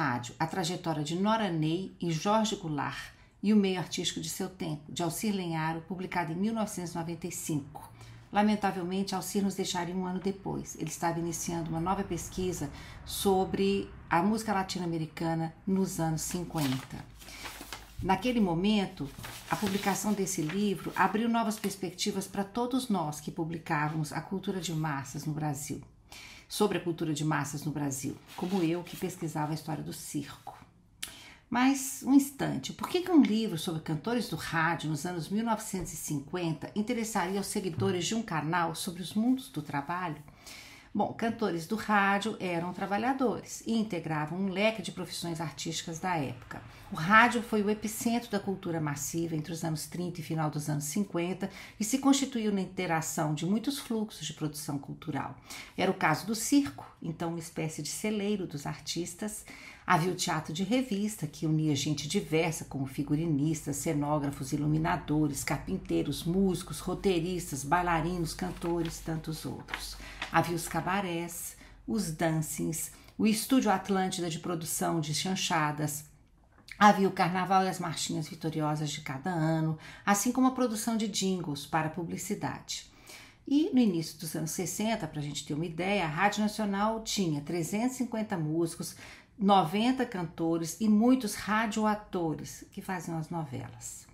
rádio a trajetória de Nora Ney e Jorge Goulart e o meio artístico de seu tempo, de Alcir Lenharo, publicado em 1995. Lamentavelmente, Alcir nos deixaria um ano depois. Ele estava iniciando uma nova pesquisa sobre a música latino-americana nos anos 50. Naquele momento, a publicação desse livro abriu novas perspectivas para todos nós que publicávamos a cultura de massas no Brasil sobre a cultura de massas no Brasil, como eu que pesquisava a história do circo. Mas um instante, por que, que um livro sobre cantores do rádio nos anos 1950 interessaria os seguidores de um canal sobre os mundos do trabalho? Bom, cantores do rádio eram trabalhadores e integravam um leque de profissões artísticas da época. O rádio foi o epicentro da cultura massiva entre os anos 30 e final dos anos 50 e se constituiu na interação de muitos fluxos de produção cultural. Era o caso do circo, então uma espécie de celeiro dos artistas. Havia o teatro de revista, que unia gente diversa, como figurinistas, cenógrafos, iluminadores, carpinteiros, músicos, roteiristas, bailarinos, cantores, tantos outros. Havia os cabarés, os dancings, o estúdio Atlântida de produção de chanchadas, Havia o carnaval e as marchinhas vitoriosas de cada ano, assim como a produção de jingles para publicidade. E no início dos anos 60, para a gente ter uma ideia, a Rádio Nacional tinha 350 músicos, 90 cantores e muitos radioatores que faziam as novelas.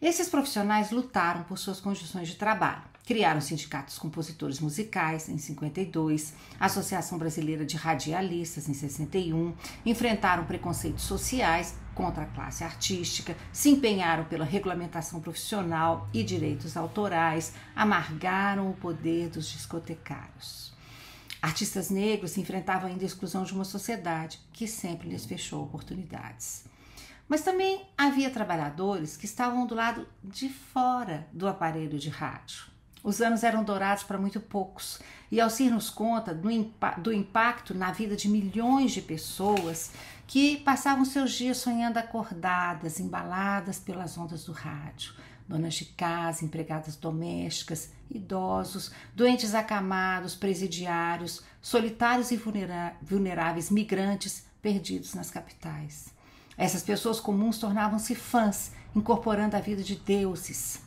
Esses profissionais lutaram por suas condições de trabalho. Criaram sindicatos compositores musicais em 52, Associação Brasileira de Radialistas em 61, enfrentaram preconceitos sociais contra a classe artística, se empenharam pela regulamentação profissional e direitos autorais, amargaram o poder dos discotecários. Artistas negros enfrentavam ainda a exclusão de uma sociedade que sempre lhes fechou oportunidades. Mas também havia trabalhadores que estavam do lado de fora do aparelho de rádio os anos eram dourados para muito poucos, e Alcir-nos conta do, do impacto na vida de milhões de pessoas que passavam seus dias sonhando acordadas, embaladas pelas ondas do rádio. Donas de casa, empregadas domésticas, idosos, doentes acamados, presidiários, solitários e vulneráveis, migrantes perdidos nas capitais. Essas pessoas comuns tornavam-se fãs, incorporando a vida de deuses.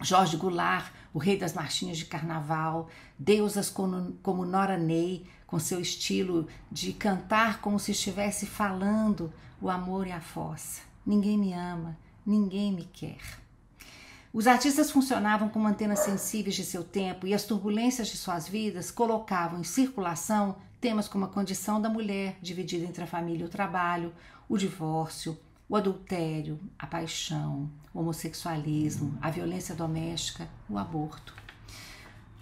Jorge Goulart o rei das marchinhas de carnaval, deusas como, como Nora Ney, com seu estilo de cantar como se estivesse falando o amor e a força. Ninguém me ama, ninguém me quer. Os artistas funcionavam como antenas sensíveis de seu tempo e as turbulências de suas vidas colocavam em circulação temas como a condição da mulher dividida entre a família e o trabalho, o divórcio, o adultério, a paixão, o homossexualismo, a violência doméstica, o aborto.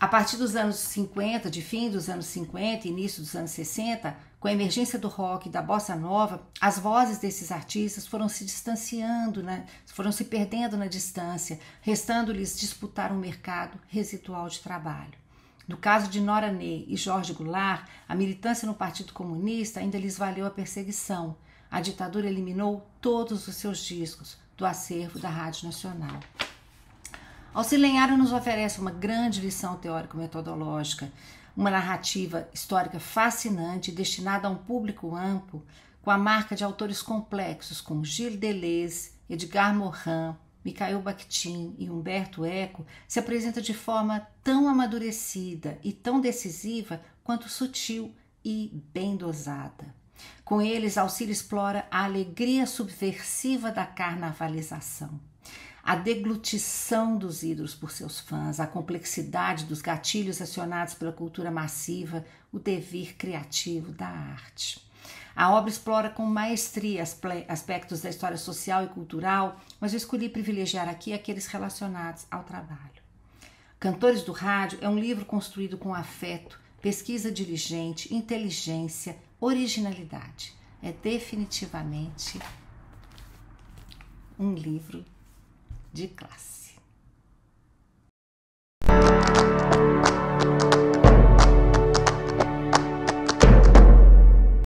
A partir dos anos 50, de fim dos anos 50 e início dos anos 60, com a emergência do rock e da bossa nova, as vozes desses artistas foram se distanciando, né? foram se perdendo na distância, restando-lhes disputar um mercado residual de trabalho. No caso de Nora Ney e Jorge Goulart, a militância no Partido Comunista ainda lhes valeu a perseguição, a ditadura eliminou todos os seus discos do acervo da Rádio Nacional. Auxiliar nos oferece uma grande lição teórico-metodológica, uma narrativa histórica fascinante destinada a um público amplo, com a marca de autores complexos como Gilles Deleuze, Edgar Morin, Mikhail Bakhtin e Humberto Eco, se apresenta de forma tão amadurecida e tão decisiva quanto sutil e bem dosada. Com eles, Auxílio explora a alegria subversiva da carnavalização, a deglutição dos ídolos por seus fãs, a complexidade dos gatilhos acionados pela cultura massiva, o devir criativo da arte. A obra explora com maestria aspectos da história social e cultural, mas eu escolhi privilegiar aqui aqueles relacionados ao trabalho. Cantores do Rádio é um livro construído com afeto, pesquisa diligente, inteligência, originalidade. É definitivamente um livro de classe.